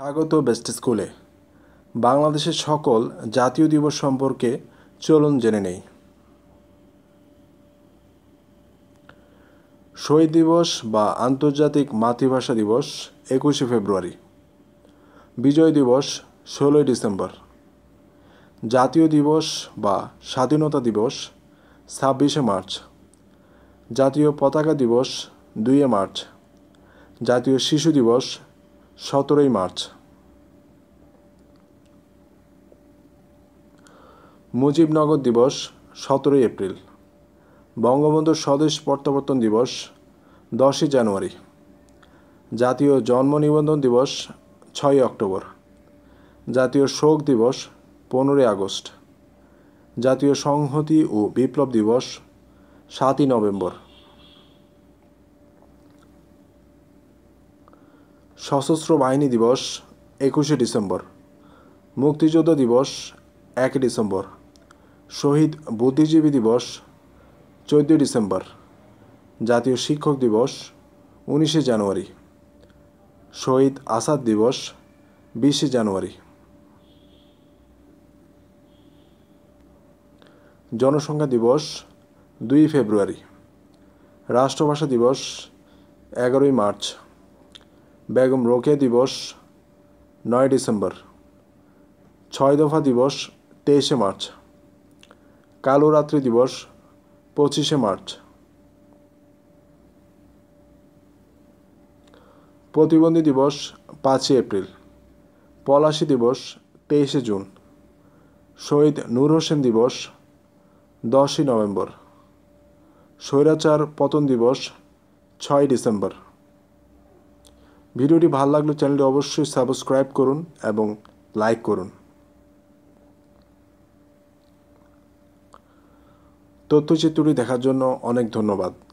স্বাগত বেস্ট স্কুলে বাংলাদেশের সকল জাতীয় দিবস সম্পর্কে চলুন জেনে নেই শহীদ দিবস বা আন্তর্জাতিক মাতৃভাষা দিবস একুশে ফেব্রুয়ারি বিজয় দিবস ষোলোই ডিসেম্বর জাতীয় দিবস বা স্বাধীনতা দিবস ছাব্বিশে মার্চ জাতীয় পতাকা দিবস দুইয়ে মার্চ জাতীয় শিশু দিবস সতেরোই মার্চ মুজিবনগর দিবস সতেরোই এপ্রিল বঙ্গবন্ধু স্বদেশ প্রত্যাবর্তন দিবস দশই জানুয়ারি জাতীয় জন্ম নিবন্ধন দিবস ছয়ই অক্টোবর জাতীয় শোক দিবস পনেরোই আগস্ট জাতীয় সংহতি ও বিপ্লব দিবস সাতই নভেম্বর সশস্ত্র বাহিনী দিবস একুশে ডিসেম্বর মুক্তিযোদ্ধা দিবস এক ডিসেম্বর শহীদ বুদ্ধিজীবী দিবস চোদ্দই ডিসেম্বর জাতীয় শিক্ষক দিবস উনিশে জানুয়ারি শহীদ আসাদ দিবস বিশে জানুয়ারি জনসংখ্যা দিবস দুই ফেব্রুয়ারি রাষ্ট্রভাষা দিবস এগারোই মার্চ বেগম রোকেয়া দিবস নয় ডিসেম্বর ছয় দফা দিবস তেইশে মার্চ কালো রাত্রি দিবস পঁচিশে মার্চ প্রতিবন্ধী দিবস পাঁচই এপ্রিল পলাশি দিবস তেইশে জুন শহীদ নূর হোসেন দিবস দশই নভেম্বর স্বৈরাচার পতন দিবস ছয় ডিসেম্বর ভিডিওটি ভালো লাগলে চ্যানেলটি অবশ্যই সাবস্ক্রাইব করুন এবং লাইক করুন তথ্যচিত্রটি দেখার জন্য অনেক ধন্যবাদ